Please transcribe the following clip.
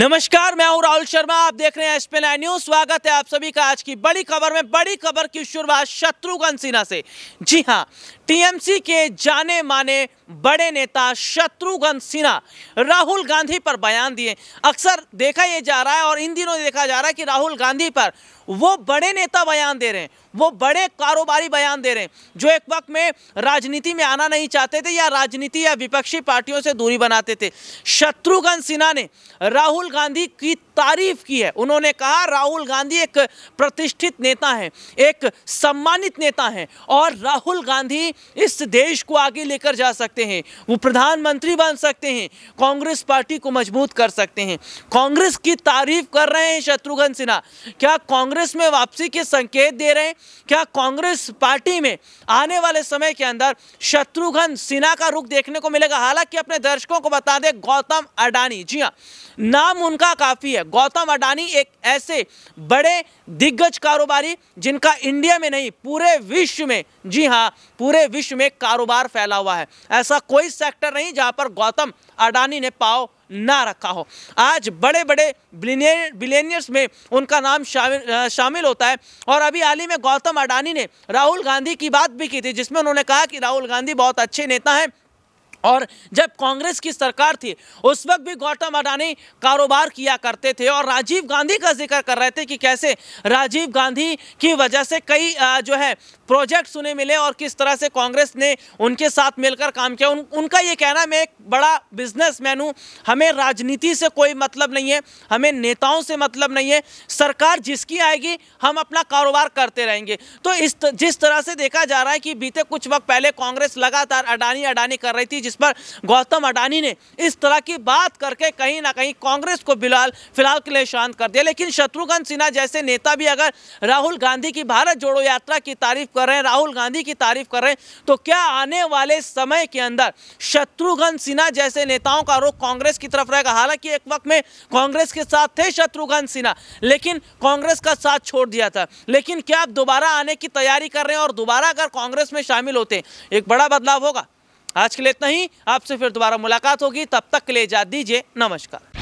नमस्कार मैं हूं राहुल शर्मा आप देख रहे हैं एसपी नाइन न्यूज स्वागत है आप सभी का आज की बड़ी खबर में बड़ी खबर की शुरुआत शत्रुघ्न सिन्हा से जी हां टीएमसी के जाने माने बड़े नेता शत्रुघ्न सिन्हा राहुल गांधी पर बयान दिए अक्सर देखा ये जा रहा है और इन दिनों देखा जा रहा है कि राहुल गांधी पर वो बड़े नेता बयान दे रहे हैं वो बड़े कारोबारी बयान दे रहे हैं जो एक वक्त में राजनीति में आना नहीं चाहते थे या राजनीति या विपक्षी पार्टियों से दूरी बनाते थे शत्रुघ्न सिन्हा ने राहुल गांधी की तारीफ की है उन्होंने कहा राहुल गांधी एक प्रतिष्ठित नेता हैं एक सम्मानित नेता हैं और राहुल गांधी इस देश को आगे लेकर जा सकते हैं वो प्रधानमंत्री बन सकते हैं कांग्रेस पार्टी को मजबूत कर सकते हैं कांग्रेस की तारीफ कर रहे हैं शत्रुघ्न सिन्हा क्या कांग्रेस में वापसी के संकेत दे रहे हैं क्या कांग्रेस पार्टी में आने वाले समय के अंदर शत्रुघ्न सिन्हा का रुख देखने को मिलेगा हालांकि अपने दर्शकों को बता दें गौतम अडानी जी हाँ नाम उनका काफ़ी है गौतम अडानी एक ऐसे बड़े दिग्गज कारोबारी जिनका इंडिया में नहीं पूरे विश्व में जी हाँ पूरे विश्व में कारोबार फैला हुआ है ऐसा कोई सेक्टर नहीं जहाँ पर गौतम अडानी ने पाव ना रखा हो आज बड़े बड़े बिलेनियर्स में उनका नाम शामिल शामिल होता है और अभी हाल ही में गौतम अडानी ने राहुल गांधी की बात भी की थी जिसमें उन्होंने कहा कि राहुल गांधी बहुत अच्छे नेता हैं और जब कांग्रेस की सरकार थी उस वक्त भी गौतम अडानी कारोबार किया करते थे और राजीव गांधी का जिक्र कर रहे थे कि कैसे राजीव गांधी की वजह से कई जो है प्रोजेक्ट्स उन्हें मिले और किस तरह से कांग्रेस ने उनके साथ मिलकर काम किया उन, उनका ये कहना मैं एक बड़ा बिजनेसमैन हूँ हमें राजनीति से कोई मतलब नहीं है हमें नेताओं से मतलब नहीं है सरकार जिसकी आएगी हम अपना कारोबार करते रहेंगे तो इस जिस तरह से देखा जा रहा है कि बीते कुछ वक्त पहले कांग्रेस लगातार अडानी अडानी कर रही थी जिस पर गौतम अडानी ने इस तरह की बात करके कहीं ना कहीं कांग्रेस को फिलहाल फिलहाल के लिए शांत कर दिया लेकिन शत्रुघ्न सिन्हा जैसे नेता भी अगर राहुल गांधी की भारत जोड़ो यात्रा की तारीफ कर रहे हैं राहुल गांधी की तारीफ कर रहे हैं तो क्या आने वाले समय के अंदर शत्रुघ्न सिन्हा जैसे नेताओं का रुख कांग्रेस की तरफ रहेगा हालांकि एक वक्त में कांग्रेस के साथ थे शत्रुघ्न सिन्हा लेकिन कांग्रेस का साथ छोड़ दिया था लेकिन क्या आप दोबारा आने की तैयारी कर रहे हैं और दोबारा अगर कांग्रेस में शामिल होते हैं एक बड़ा बदलाव होगा आज के लिए इतना ही आपसे फिर दोबारा मुलाकात होगी तब तक के लिए इजाज़ दीजिए नमस्कार